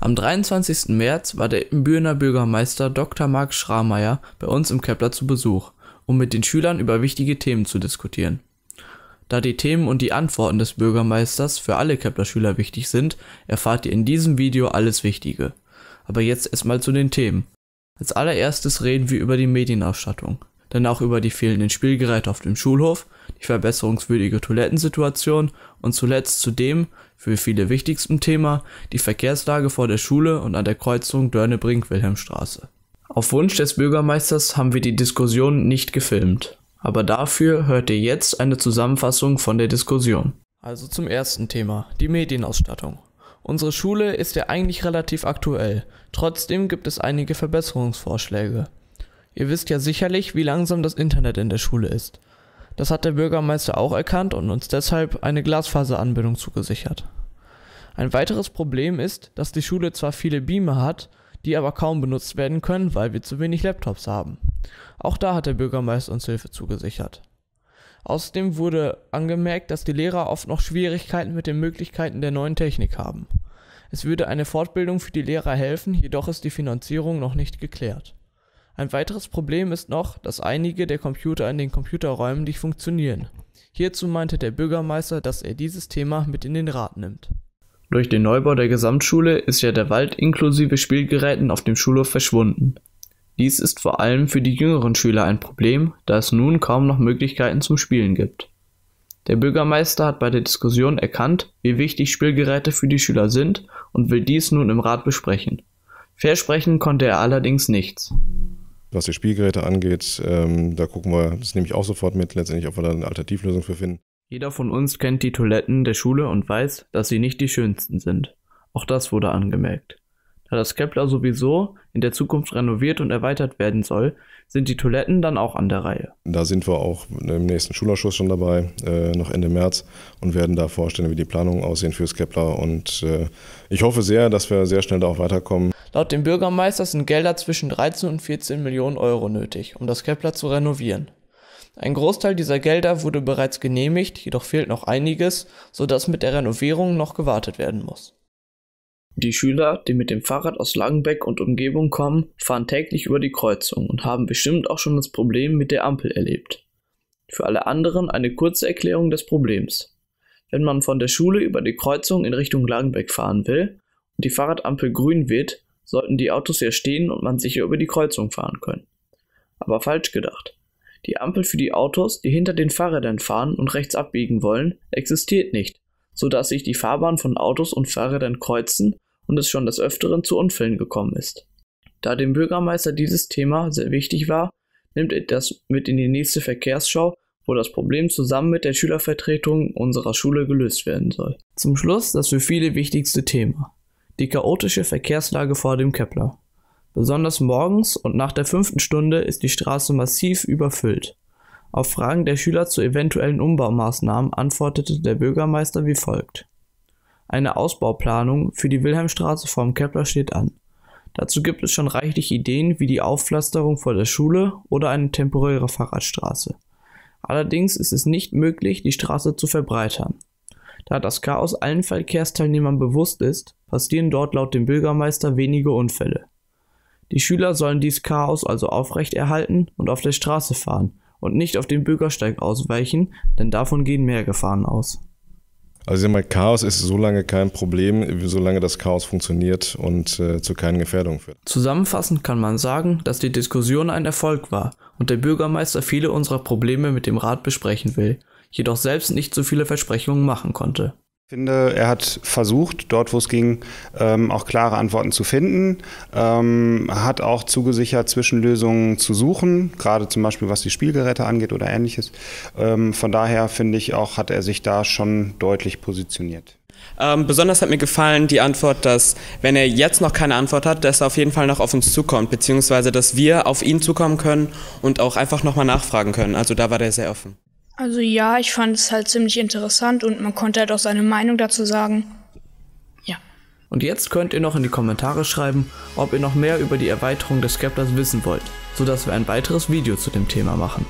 Am 23. März war der Bürener Bürgermeister Dr. Marc Schrameyer bei uns im Kepler zu Besuch, um mit den Schülern über wichtige Themen zu diskutieren. Da die Themen und die Antworten des Bürgermeisters für alle Kepler-Schüler wichtig sind, erfahrt ihr in diesem Video alles Wichtige. Aber jetzt erstmal zu den Themen. Als allererstes reden wir über die Medienausstattung, denn auch über die fehlenden Spielgeräte auf dem Schulhof die verbesserungswürdige Toilettensituation und zuletzt zudem, für viele wichtigsten Thema die Verkehrslage vor der Schule und an der Kreuzung Dörnebrink-Wilhelmstraße. Auf Wunsch des Bürgermeisters haben wir die Diskussion nicht gefilmt, aber dafür hört ihr jetzt eine Zusammenfassung von der Diskussion. Also zum ersten Thema, die Medienausstattung. Unsere Schule ist ja eigentlich relativ aktuell, trotzdem gibt es einige Verbesserungsvorschläge. Ihr wisst ja sicherlich, wie langsam das Internet in der Schule ist. Das hat der Bürgermeister auch erkannt und uns deshalb eine Glasfaseranbindung zugesichert. Ein weiteres Problem ist, dass die Schule zwar viele Beamer hat, die aber kaum benutzt werden können, weil wir zu wenig Laptops haben. Auch da hat der Bürgermeister uns Hilfe zugesichert. Außerdem wurde angemerkt, dass die Lehrer oft noch Schwierigkeiten mit den Möglichkeiten der neuen Technik haben. Es würde eine Fortbildung für die Lehrer helfen, jedoch ist die Finanzierung noch nicht geklärt. Ein weiteres Problem ist noch, dass einige der Computer in den Computerräumen nicht funktionieren. Hierzu meinte der Bürgermeister, dass er dieses Thema mit in den Rat nimmt. Durch den Neubau der Gesamtschule ist ja der Wald inklusive Spielgeräten auf dem Schulhof verschwunden. Dies ist vor allem für die jüngeren Schüler ein Problem, da es nun kaum noch Möglichkeiten zum Spielen gibt. Der Bürgermeister hat bei der Diskussion erkannt, wie wichtig Spielgeräte für die Schüler sind und will dies nun im Rat besprechen. Versprechen konnte er allerdings nichts was die Spielgeräte angeht. Ähm, da gucken wir, das nehme ich auch sofort mit, letztendlich, ob wir da eine Alternativlösung für finden. Jeder von uns kennt die Toiletten der Schule und weiß, dass sie nicht die schönsten sind. Auch das wurde angemerkt. Da das Kepler sowieso in der Zukunft renoviert und erweitert werden soll, sind die Toiletten dann auch an der Reihe. Da sind wir auch im nächsten Schulausschuss schon dabei, äh, noch Ende März, und werden da vorstellen, wie die Planungen aussehen fürs Kepler. Und äh, ich hoffe sehr, dass wir sehr schnell da auch weiterkommen. Laut dem Bürgermeister sind Gelder zwischen 13 und 14 Millionen Euro nötig, um das Kepler zu renovieren. Ein Großteil dieser Gelder wurde bereits genehmigt, jedoch fehlt noch einiges, sodass mit der Renovierung noch gewartet werden muss. Die Schüler, die mit dem Fahrrad aus Langenbeck und Umgebung kommen, fahren täglich über die Kreuzung und haben bestimmt auch schon das Problem mit der Ampel erlebt. Für alle anderen eine kurze Erklärung des Problems. Wenn man von der Schule über die Kreuzung in Richtung Langenbeck fahren will und die Fahrradampel grün wird, sollten die Autos ja stehen und man sicher über die Kreuzung fahren können. Aber falsch gedacht. Die Ampel für die Autos, die hinter den Fahrrädern fahren und rechts abbiegen wollen, existiert nicht sodass sich die Fahrbahn von Autos und Fahrrädern kreuzen und es schon des Öfteren zu Unfällen gekommen ist. Da dem Bürgermeister dieses Thema sehr wichtig war, nimmt er das mit in die nächste Verkehrsschau, wo das Problem zusammen mit der Schülervertretung unserer Schule gelöst werden soll. Zum Schluss das für viele wichtigste Thema. Die chaotische Verkehrslage vor dem Kepler. Besonders morgens und nach der fünften Stunde ist die Straße massiv überfüllt. Auf Fragen der Schüler zu eventuellen Umbaumaßnahmen antwortete der Bürgermeister wie folgt: Eine Ausbauplanung für die Wilhelmstraße vom Kepler steht an. Dazu gibt es schon reichlich Ideen wie die Aufpflasterung vor der Schule oder eine temporäre Fahrradstraße. Allerdings ist es nicht möglich, die Straße zu verbreitern. Da das Chaos allen Verkehrsteilnehmern bewusst ist, passieren dort laut dem Bürgermeister wenige Unfälle. Die Schüler sollen dies Chaos also aufrechterhalten und auf der Straße fahren, und nicht auf den Bürgersteig ausweichen, denn davon gehen mehr Gefahren aus. Also ich sag mal, Chaos ist so lange kein Problem, solange das Chaos funktioniert und äh, zu keinen Gefährdungen führt. Zusammenfassend kann man sagen, dass die Diskussion ein Erfolg war und der Bürgermeister viele unserer Probleme mit dem Rat besprechen will, jedoch selbst nicht so viele Versprechungen machen konnte. Ich finde, er hat versucht, dort wo es ging, ähm, auch klare Antworten zu finden, ähm, hat auch zugesichert, Zwischenlösungen zu suchen, gerade zum Beispiel was die Spielgeräte angeht oder ähnliches. Ähm, von daher finde ich auch, hat er sich da schon deutlich positioniert. Ähm, besonders hat mir gefallen die Antwort, dass wenn er jetzt noch keine Antwort hat, dass er auf jeden Fall noch auf uns zukommt, beziehungsweise dass wir auf ihn zukommen können und auch einfach nochmal nachfragen können. Also da war der sehr offen. Also ja, ich fand es halt ziemlich interessant und man konnte halt auch seine Meinung dazu sagen. Ja. Und jetzt könnt ihr noch in die Kommentare schreiben, ob ihr noch mehr über die Erweiterung des Skeptors wissen wollt, sodass wir ein weiteres Video zu dem Thema machen.